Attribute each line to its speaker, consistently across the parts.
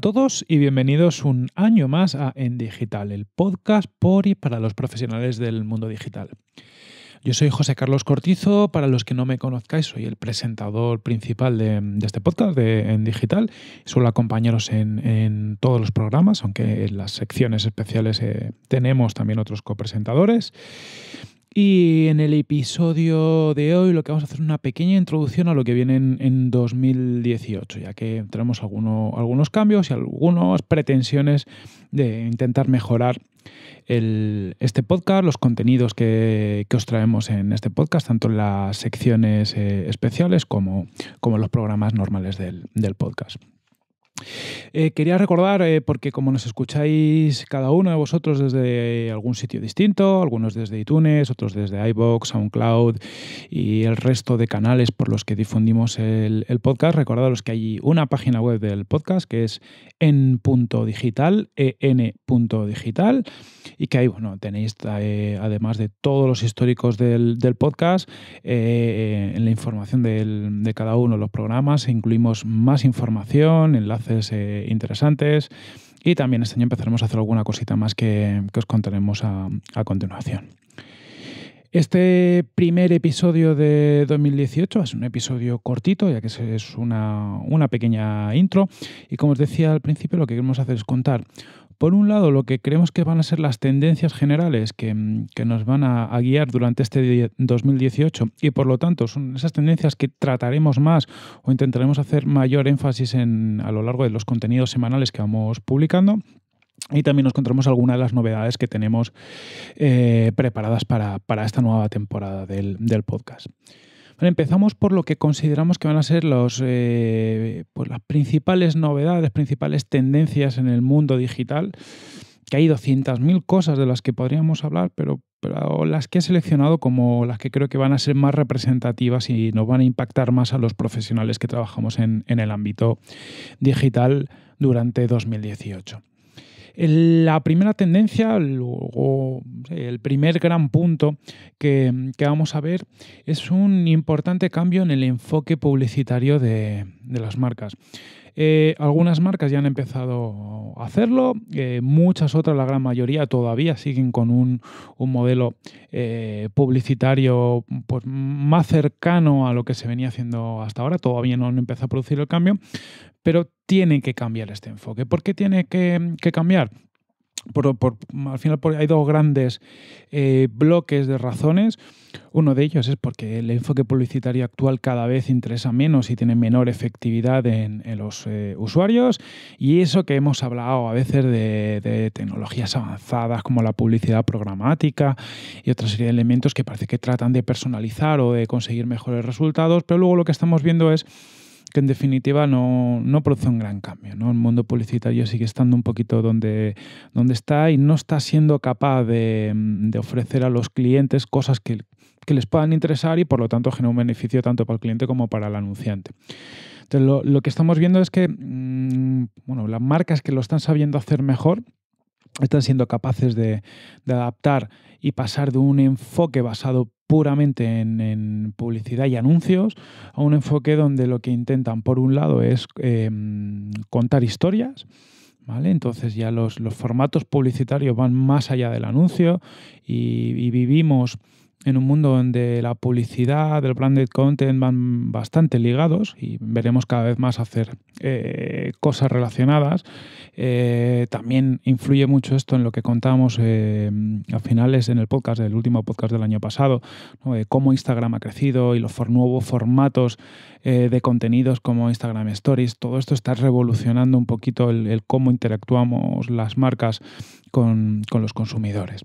Speaker 1: todos y bienvenidos un año más a En Digital, el podcast por y para los profesionales del mundo digital. Yo soy José Carlos Cortizo, para los que no me conozcáis, soy el presentador principal de, este podcast de, en digital. Suelo acompañaros en, todos los programas, aunque en las secciones especiales eh, tenemos también otros copresentadores. Y en el episodio de hoy lo que vamos a hacer es una pequeña introducción a lo que viene en, 2018, ya que tenemos algunos cambios y algunas pretensiones de intentar mejorar este podcast, los contenidos que, os traemos en este podcast, tanto en las secciones eh, especiales como, en los programas normales del podcast. Eh, quería recordar, eh, porque como nos escucháis cada uno de vosotros desde eh, algún sitio distinto, algunos desde iTunes, otros desde iBox, SoundCloud y el resto de canales por los que difundimos el, podcast, recordaros que hay una página web del podcast que es en.digital, en.digital, y que ahí bueno, tenéis además de todos los históricos del, podcast, en la información de cada uno de los programas, incluimos más información, enlaces eh, interesantes. Y también este año empezaremos a hacer alguna cosita más que, os contaremos a, continuación. Este primer episodio de 2018 es un episodio cortito, ya que es una, una, pequeña intro. Y como os decía al principio, lo que queremos hacer es contar por un lado, lo que creemos que van a ser las tendencias generales que, mm, nos van a, guiar durante este 2018 y por lo tanto son esas tendencias que trataremos más o intentaremos hacer mayor énfasis en, a lo largo de los contenidos semanales que vamos publicando. Y también nos encontramos algunas de las novedades que tenemos eh, preparadas para, esta nueva temporada del, del podcast empezamos por lo que consideramos que van a ser eh, pues las principales novedades, principales tendencias en el mundo digital, que hay 200.000 cosas de las que podríamos hablar, pero, las que he seleccionado como las que creo que van a ser más representativas y nos van a impactar más a los profesionales que trabajamos en el ámbito digital durante 2018. La primera tendencia, luego el primer gran punto que, vamos a ver, es un importante cambio en el enfoque publicitario de las marcas. Eh, algunas marcas ya han empezado a hacerlo, eh, muchas otras, la gran mayoría, todavía siguen con un, modelo eh, publicitario pues, más cercano a lo que se venía haciendo hasta ahora, todavía no han empezado a producir el cambio, pero tiene que cambiar este enfoque. ¿Por qué tiene que cambiar? por, al final hay dos grandes eh, bloques de razones. Uno de ellos es porque el enfoque publicitario actual cada vez interesa menos y tiene menor efectividad en, los eh, usuarios. Y eso que hemos hablado a veces de, de, tecnologías avanzadas como la publicidad programática y otra serie de elementos que parece que tratan de personalizar o de conseguir mejores resultados. Pero luego lo que estamos viendo es que en definitiva no, produce un gran cambio. El mundo publicitario sigue estando un poquito donde, donde está y no está siendo capaz de, ofrecer a los clientes cosas que, les puedan interesar y por lo tanto genera un beneficio tanto para el cliente como para el anunciante. Entonces, lo, que estamos viendo es que mm, bueno, las marcas que lo están sabiendo hacer mejor están siendo capaces de, de, adaptar y pasar de un enfoque basado puramente en, publicidad y anuncios a un enfoque donde lo que intentan, por un lado, es em, contar historias. ¿Vale? Entonces ya los, los, formatos publicitarios van más allá del anuncio y, y vivimos en un mundo donde la publicidad, el branded content van bastante ligados y veremos cada vez más hacer eh, cosas relacionadas. Eh, también influye mucho esto en lo que contamos eh, a finales en el podcast, el último podcast del año pasado, de cómo Instagram ha crecido y los nuevos formatos de contenidos como Instagram Stories. Todo esto está revolucionando un poquito el, cómo interactuamos las marcas con los consumidores.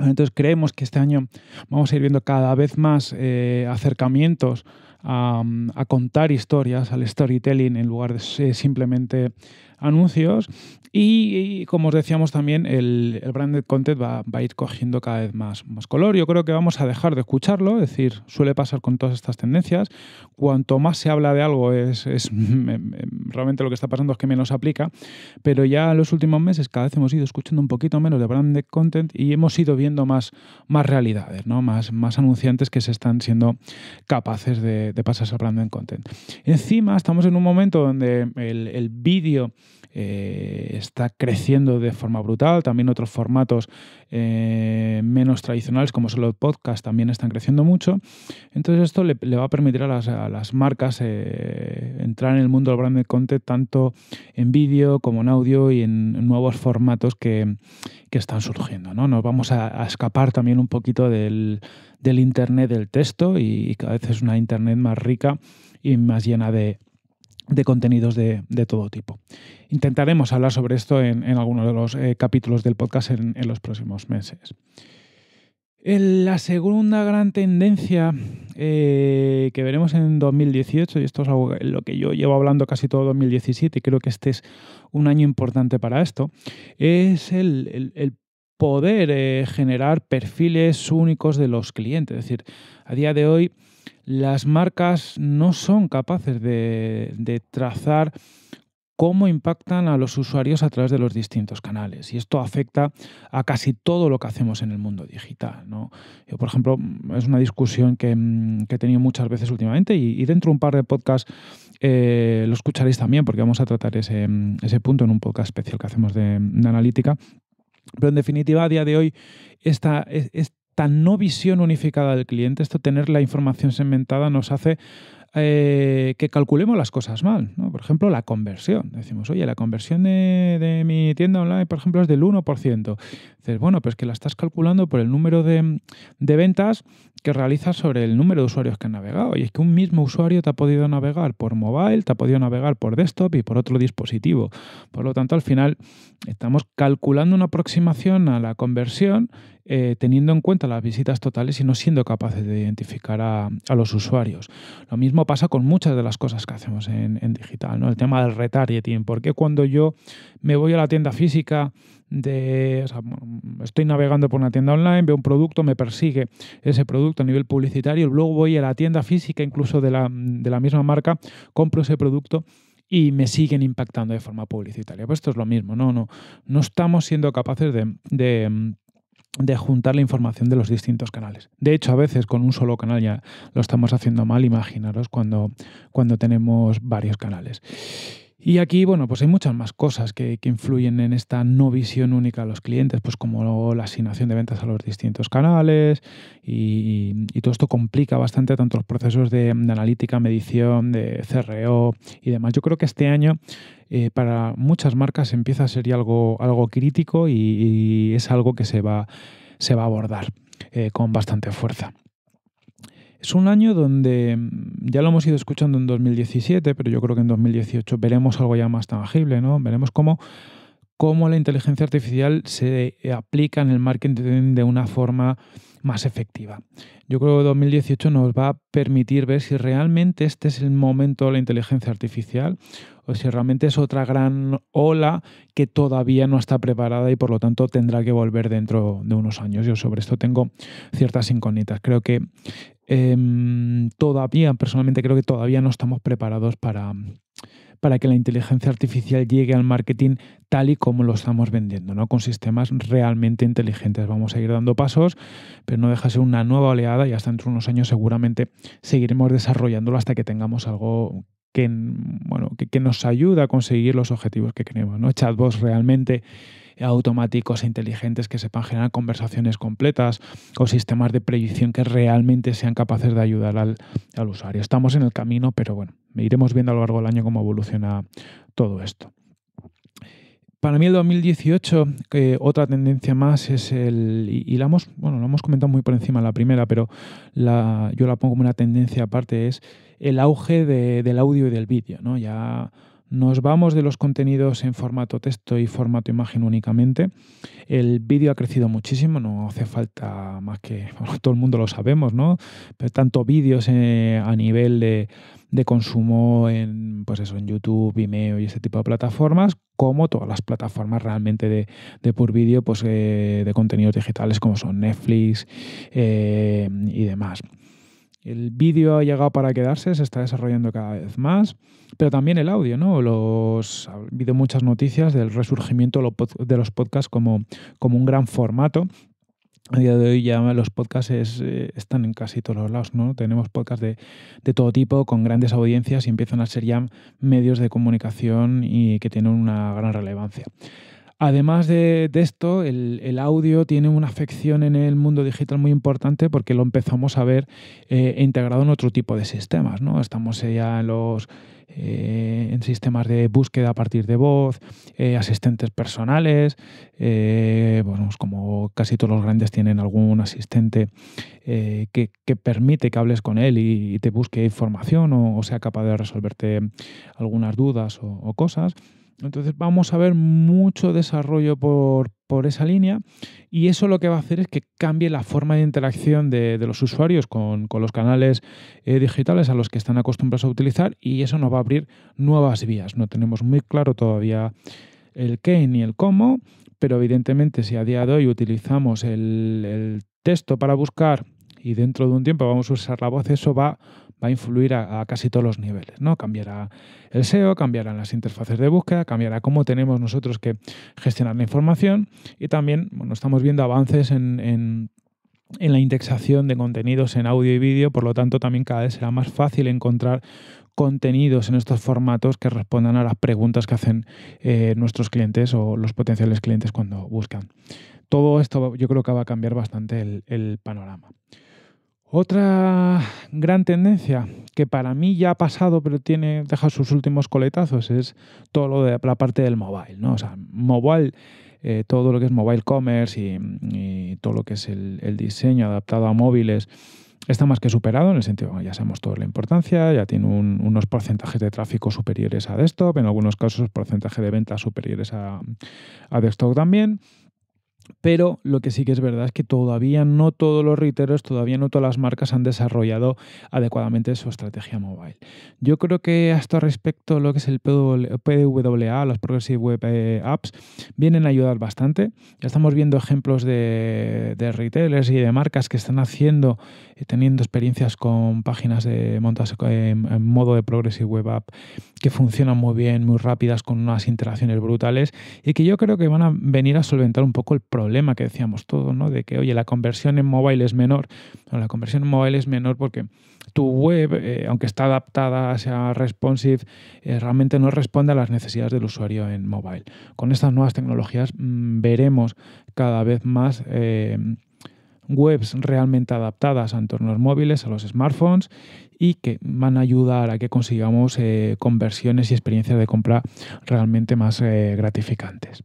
Speaker 1: Entonces creemos que este año vamos a ir viendo cada vez más eh, acercamientos a, contar historias, al storytelling, en lugar de eh, simplemente anuncios. Y, como os decíamos también, el, branded content va, a ir cogiendo cada vez más, color. Yo creo que vamos a dejar de escucharlo, es decir, suele pasar con todas estas tendencias. Cuanto más se habla de algo, es, realmente lo que está pasando es que menos aplica. Pero ya en los últimos meses cada vez hemos ido escuchando un poquito menos de branded content y hemos ido viendo más, más realidades, ¿no? más, más anunciantes que se están siendo capaces de, de pasarse al branded content. Encima estamos en un momento donde el, el vídeo eh, está creciendo de forma brutal. También otros formatos eh, menos tradicionales, como solo los podcast también están creciendo mucho. Entonces, esto le, va a permitir a las, marcas eh, entrar en el mundo del brand content tanto en vídeo como en audio y en nuevos formatos que, están surgiendo. ¿no? Nos vamos a, escapar también un poquito del, Internet del texto y, y cada vez es una Internet más rica y más llena de, de contenidos de, todo tipo. Intentaremos hablar sobre esto en, algunos de los eh, capítulos del podcast en, los próximos meses. la segunda gran tendencia eh, que veremos en 2018, y esto es algo, lo que yo llevo hablando casi todo 2017, y creo que este es un año importante para esto, es el, poder eh, generar perfiles únicos de los clientes. Es decir, a día de hoy las marcas no son capaces de, trazar cómo impactan a los usuarios a través de los distintos canales. Y esto afecta a casi todo lo que hacemos en el mundo digital. Yo, por ejemplo, mm, es una discusión mm, que, he tenido muchas veces últimamente y, dentro de un par de podcasts eh, lo escucharéis también porque vamos a tratar ese, mm, punto en un podcast especial que hacemos de, analítica. Pero en definitiva, a día de hoy, esta, e, esta no visión unificada del cliente, esto tener la información segmentada nos hace eh, que calculemos las cosas mal. Por ejemplo, la conversión. Decimos, oye, la conversión de, mi tienda online, por ejemplo, es del 1%. Dices, bueno, pues que la estás calculando por el número de, de ventas que realizas sobre el número de usuarios que han navegado. Y es que un mismo usuario te ha podido navegar por mobile, te ha podido navegar por desktop y por otro dispositivo. Por lo tanto, al final estamos calculando una aproximación a la conversión eh, teniendo en cuenta las visitas totales y no siendo capaces de identificar a, los usuarios. Lo mismo pasa con muchas de las cosas que hacemos en, digital, ¿no? El tema del retargeting, porque cuando yo me voy a la tienda física de, estoy navegando por una tienda online, veo un producto, me persigue ese producto a nivel publicitario, luego voy a la tienda física, incluso de la, misma marca, compro ese producto y me siguen impactando de forma publicitaria. Pues esto es lo mismo, no, no, no estamos siendo capaces de de juntar la información de los distintos canales. De hecho, a veces con un solo canal ya lo estamos haciendo mal, imaginaros cuando, cuando tenemos varios canales. Y aquí, bueno, pues hay muchas más cosas que, influyen en esta no visión única a los clientes, pues como la asignación de ventas a los distintos canales y, todo esto complica bastante tanto los procesos de, analítica, medición, de CRO y demás. Yo creo que este año eh, para muchas marcas empieza a ser algo, algo crítico y, es algo que se va, se va a abordar eh, con bastante fuerza. Es un año donde mm, ya lo hemos ido escuchando en 2017, pero yo creo que en 2018 veremos algo ya más tangible, ¿no? Veremos cómo, cómo la inteligencia artificial se aplica en el marketing de una forma más efectiva. Yo creo que 2018 nos va a permitir ver si realmente este es el momento de la inteligencia artificial o si realmente es otra gran ola que todavía no está preparada y por lo tanto tendrá que volver dentro de unos años. Yo sobre esto tengo ciertas incógnitas. Creo que Em, todavía, personalmente creo que todavía no estamos preparados para, para que la inteligencia artificial llegue al marketing tal y como lo estamos vendiendo, ¿no? con sistemas realmente inteligentes. Vamos a ir dando pasos, pero no deja de ser una nueva oleada y hasta dentro de unos años seguramente seguiremos desarrollándolo hasta que tengamos algo que, bueno, que, nos ayude a conseguir los objetivos que queremos. ¿no? Chatbots realmente automáticos e inteligentes que sepan generar conversaciones completas o sistemas de predicción que realmente sean capaces de ayudar al, usuario. Estamos en el camino, pero bueno, iremos viendo a lo largo del año cómo evoluciona todo esto. Para mí el 2018, eh, otra tendencia más es el, y, hemos, bueno, lo hemos comentado muy por encima la primera, pero yo la pongo como una tendencia aparte, es el auge del audio y del vídeo, ¿no? Ya nos vamos de los contenidos en formato texto y formato imagen únicamente. El vídeo ha crecido muchísimo, no hace falta más que, todo el mundo lo sabemos, ¿no? Pero tanto vídeos eh, a nivel de, consumo en, pues eso, en YouTube, Vimeo y ese tipo de plataformas, como todas las plataformas realmente de, de por vídeo, pues eh, de contenidos digitales como son Netflix eh, y demás. El vídeo ha llegado para quedarse, se está desarrollando cada vez más, pero también el audio, ¿no? Los, ha habido muchas noticias del resurgimiento de los podcasts como, como un gran formato a día de hoy ya los podcasts eh, están en casi todos los lados, ¿no? Tenemos podcasts de, de, todo tipo, con grandes audiencias y empiezan a ser ya medios de comunicación y que tienen una gran relevancia. Además de, esto, el, audio tiene una afección en el mundo digital muy importante porque lo empezamos a ver eh, integrado en otro tipo de sistemas. ¿no? Estamos ya en eh, sistemas de búsqueda a partir de voz, eh, asistentes personales, pues como casi todos los grandes tienen algún asistente que, permite que hables con él y, te busque información o, sea capaz de resolverte algunas dudas o cosas. Entonces vamos a ver mucho desarrollo por, por, esa línea y eso lo que va a hacer es que cambie la forma de interacción de, los usuarios con, los canales eh, digitales a los que están acostumbrados a utilizar y eso nos va a abrir nuevas vías. No tenemos muy claro todavía el qué ni el cómo, pero evidentemente si a día de hoy utilizamos el, el texto para buscar y dentro de un tiempo vamos a usar la voz, eso va a va a influir a, casi todos los niveles. ¿no? Cambiará el SEO, cambiarán las interfaces de búsqueda, cambiará cómo tenemos nosotros que gestionar la información y también bueno, estamos viendo avances en, la indexación de contenidos en audio y vídeo, por lo tanto también cada vez será más fácil encontrar contenidos en estos formatos que respondan a las preguntas que hacen eh, nuestros clientes o los potenciales clientes cuando buscan. Todo esto yo creo que va a cambiar bastante el panorama. Otra gran tendencia que para mí ya ha pasado, pero tiene, deja sus últimos coletazos, es todo lo de la parte del mobile, ¿no? O sea, mobile, eh, todo lo que es mobile commerce y, todo lo que es el, diseño adaptado a móviles está más que superado, en el sentido, que ya sabemos toda la importancia, ya tiene unos porcentajes de tráfico superiores a desktop, en algunos casos porcentaje de ventas superiores a, a desktop también. Pero lo que sí que es verdad es que todavía no todos los retailers, todavía no todas las marcas han desarrollado adecuadamente su estrategia mobile. Yo creo que hasta respecto lo que es el PWA, las Progressive Web eh, Apps, vienen a ayudar bastante. Ya estamos viendo ejemplos de, retailers y de marcas que están haciendo, eh, teniendo experiencias con páginas de montas eh, en, en modo de Progressive Web App que funcionan muy bien, muy rápidas, con unas interacciones brutales y que yo creo que van a venir a solventar un poco el problema problema que decíamos todo, ¿no? De que, oye, la conversión en mobile es menor. la conversión en mobile es menor porque tu web, eh, aunque está adaptada, sea responsive, eh, realmente no responde a las necesidades del usuario en mobile. Con estas nuevas tecnologías mm, veremos cada vez más... Eh, webs realmente adaptadas a entornos móviles, a los smartphones y que van a ayudar a que consigamos conversiones y experiencias de compra realmente más gratificantes.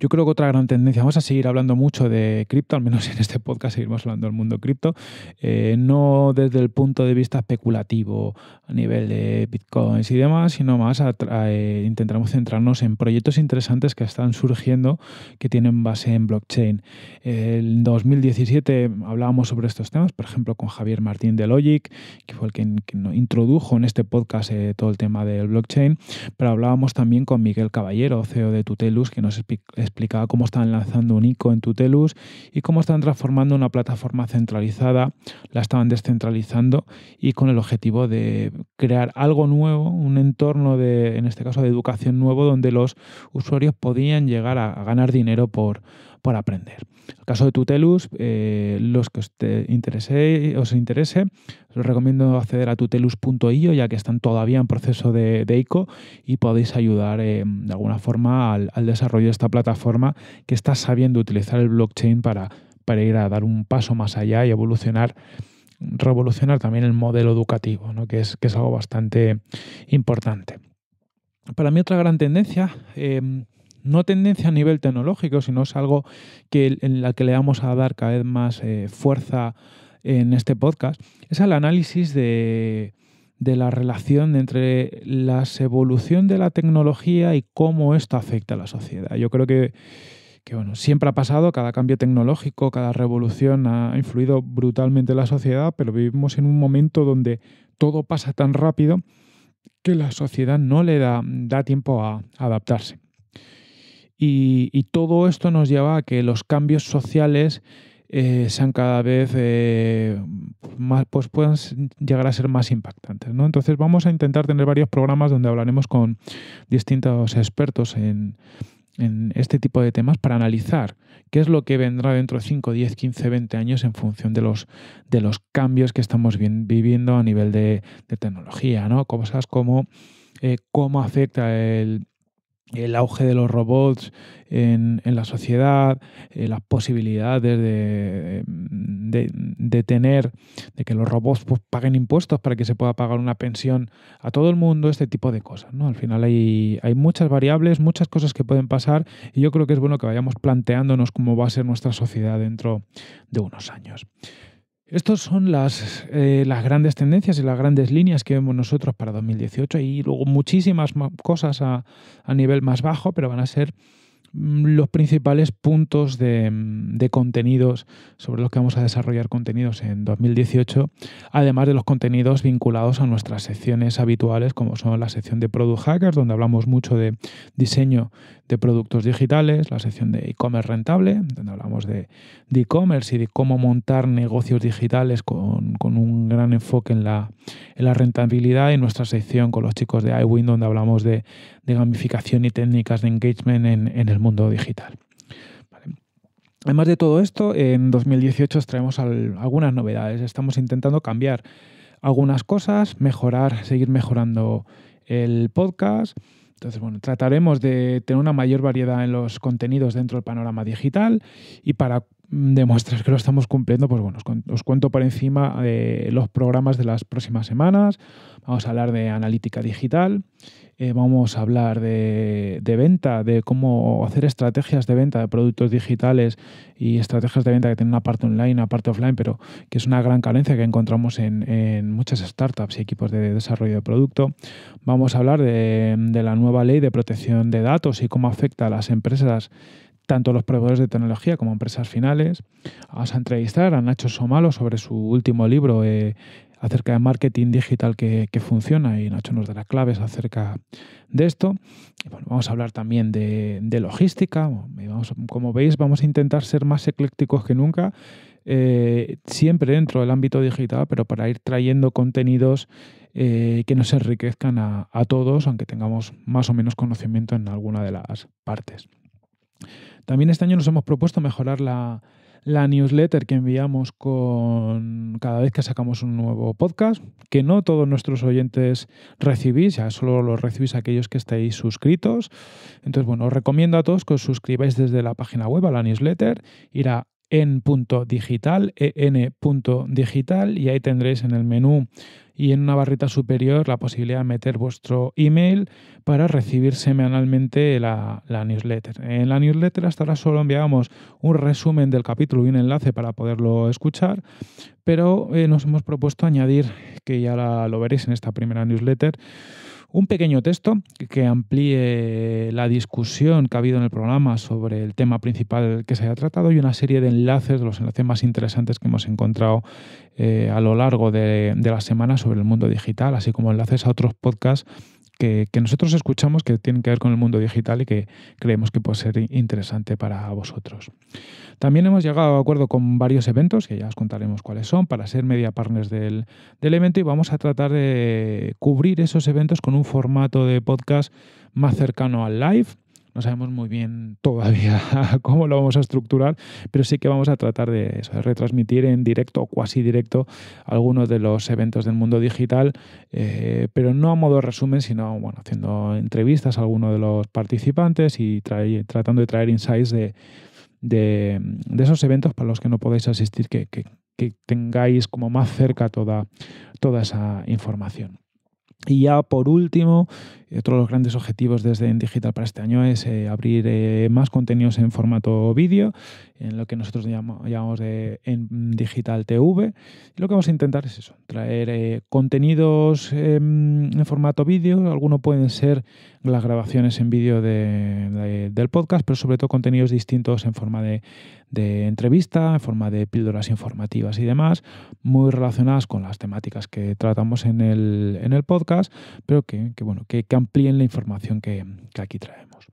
Speaker 1: Yo creo que otra gran tendencia, vamos a seguir hablando mucho de cripto, al menos en este podcast seguimos hablando del mundo cripto, eh, no desde el punto de vista especulativo a nivel de bitcoins y demás, sino más a, eh, intentaremos centrarnos en proyectos interesantes que están surgiendo que tienen base en blockchain. En 2017 hablábamos sobre estos temas, por ejemplo, con Javier Martín de Logic, que fue el que, introdujo en este podcast eh, todo el tema del blockchain, pero hablábamos también con Miguel Caballero, CEO de Tutelus, que nos explicó explicaba cómo están lanzando un ICO en Tutelus y cómo están transformando una plataforma centralizada, la estaban descentralizando y con el objetivo de crear algo nuevo, un entorno de, en este caso, de educación nuevo donde los usuarios podían llegar a ganar dinero por para aprender. En el caso de Tutelus, eh, los que os, interese, os interese, recomiendo acceder a tutelus.io ya que están todavía en proceso de, eco ICO y podéis ayudar eh, de alguna forma al, desarrollo de esta plataforma que está sabiendo utilizar el blockchain para, para ir a dar un paso más allá y evolucionar revolucionar también el modelo educativo, que, es, que es algo bastante importante. Para mí otra gran tendencia em, no tendencia a nivel tecnológico, sino es algo que, en la que le vamos a dar cada vez más eh, fuerza en este podcast, es el análisis de, la relación entre la evolución de la tecnología y cómo esto afecta a la sociedad. Yo creo que, bueno, siempre ha pasado, cada cambio tecnológico, cada revolución ha influido brutalmente en la sociedad, pero vivimos en un momento donde todo pasa tan rápido que la sociedad no le da, da tiempo a adaptarse. Y, todo esto nos lleva a que los cambios sociales eh, sean cada vez eh, más, pues puedan llegar a ser más impactantes. ¿no? Entonces vamos a intentar tener varios programas donde hablaremos con distintos expertos en, este tipo de temas para analizar qué es lo que vendrá dentro de 5, 10, 15, 20 años en función de los, de los cambios que estamos viviendo a nivel de, tecnología, ¿no? Cosas como eh, cómo afecta el, el auge de los robots en, la sociedad, eh, las posibilidades de, de, tener, de que los robots pues, paguen impuestos para que se pueda pagar una pensión a todo el mundo, este tipo de cosas. ¿no? Al final hay muchas variables, muchas cosas que pueden pasar y yo creo que es bueno que vayamos planteándonos cómo va a ser nuestra sociedad dentro de unos años. Estas son las, eh, las grandes tendencias y las grandes líneas que vemos nosotros para 2018 y luego muchísimas cosas a, nivel más bajo, pero van a ser mm, los principales puntos de, mm, de, contenidos sobre los que vamos a desarrollar contenidos en 2018, además de los contenidos vinculados a nuestras secciones habituales, como son la sección de Product Hackers, donde hablamos mucho de diseño de productos digitales, la sección de e-commerce rentable, donde hablamos de e-commerce y de cómo montar negocios digitales con, un gran enfoque en la, rentabilidad, y nuestra sección con los chicos de iWin, donde hablamos de, gamificación y técnicas de engagement en, el mundo digital. Además de todo esto, en 2018 os traemos algunas novedades. Estamos intentando cambiar algunas cosas, mejorar, seguir mejorando el podcast entonces, bueno, trataremos de tener una mayor variedad en los contenidos dentro del panorama digital y para demostrar que lo estamos cumpliendo, pues bueno, os, cuento por encima de eh, los programas de las próximas semanas. Vamos a hablar de analítica digital, eh, vamos a hablar de, venta, de cómo hacer estrategias de venta de productos digitales y estrategias de venta que tienen una parte online, una parte offline, pero que es una gran carencia que encontramos en, muchas startups y equipos de desarrollo de producto. Vamos a hablar de, de la nueva ley de protección de datos y cómo afecta a las empresas tanto los proveedores de tecnología como empresas finales. Vamos a entrevistar a Nacho Somalo sobre su último libro eh, acerca de marketing digital que, funciona y Nacho nos dará claves acerca de esto. vamos a hablar también de, logística. como veis, vamos a intentar ser más eclécticos que nunca. Eh, siempre dentro del ámbito digital, pero para ir trayendo contenidos eh, que nos enriquezcan a todos, aunque tengamos más o menos conocimiento en alguna de las partes. También este año nos hemos propuesto mejorar la, newsletter que enviamos con cada vez que sacamos un nuevo podcast, que no todos nuestros oyentes recibís, ya solo los recibís aquellos que estáis suscritos. Entonces, bueno, os recomiendo a todos que os suscribáis desde la página web a la newsletter, ir a en.digital, en.digital, y ahí tendréis en el menú y en una barrita superior la posibilidad de meter vuestro email para recibir semanalmente la, newsletter. En la newsletter hasta ahora solo enviábamos un resumen del capítulo y un enlace para poderlo escuchar, pero eh, nos hemos propuesto añadir, que ya lo veréis en esta primera newsletter, un pequeño texto que amplíe la discusión que ha habido en el programa sobre el tema principal que se ha tratado y una serie de enlaces, los enlaces más interesantes que hemos encontrado eh, a lo largo de, de la semana sobre el mundo digital, así como enlaces a otros podcasts que, nosotros escuchamos que tienen que ver con el mundo digital y que creemos que puede ser interesante para vosotros. También hemos llegado a acuerdo con varios eventos, que ya os contaremos cuáles son, para ser media partners del, del evento y vamos a tratar de cubrir esos eventos con un formato de podcast más cercano al live no sabemos muy bien todavía cómo lo vamos a estructurar, pero sí que vamos a tratar de, retransmitir en directo o cuasi directo algunos de los eventos del mundo digital, eh, pero no a modo resumen, sino bueno, haciendo entrevistas a algunos de los participantes y tratando de traer insights de, esos eventos para los que no podéis asistir, que, tengáis como más cerca toda, toda esa información. Y ya por último, otro de los grandes objetivos desde en Digital para este año es eh, abrir eh, más contenidos en formato vídeo, en lo que nosotros llamamos, llamamos de, en Digital TV. Y lo que vamos a intentar es eso, traer eh, contenidos em, en formato vídeo. Algunos pueden ser las grabaciones en vídeo del podcast, pero sobre todo contenidos distintos en forma de, entrevista, en forma de píldoras informativas y demás, muy relacionadas con las temáticas que tratamos en el, podcast, pero que, bueno, que, que han amplíen la información que, que aquí traemos.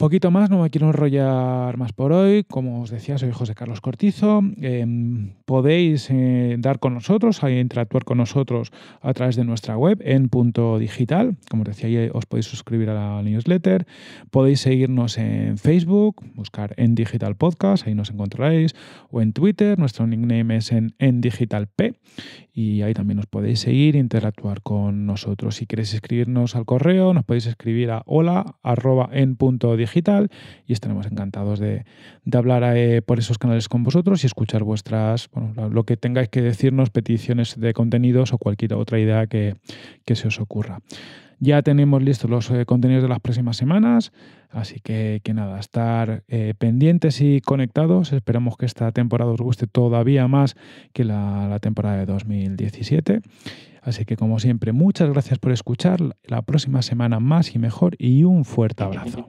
Speaker 1: Poquito más, no me quiero enrollar más por hoy. Como os decía, soy José Carlos Cortizo. Em, podéis eh, dar con nosotros, interactuar con nosotros a través de nuestra web en punto digital. Como os decía, os podéis suscribir a la newsletter. Podéis seguirnos en Facebook, buscar en Digital Podcast, ahí nos encontraréis. O en Twitter, nuestro nickname es en, Y ahí también nos podéis seguir, interactuar con nosotros. Si queréis escribirnos al correo, nos podéis escribir a hola arroba en punto digital y estaremos encantados de, hablar eh, por esos canales con vosotros y escuchar vuestras, lo que tengáis que decirnos, peticiones de contenidos o cualquier otra idea que, se os ocurra. Ya tenemos listos los eh, contenidos de las próximas semanas, así que, nada, estar eh, pendientes y conectados. Esperamos que esta temporada os guste todavía más que la, la temporada de 2017. Así que como siempre, muchas gracias por escuchar. La próxima semana más y mejor y un fuerte abrazo.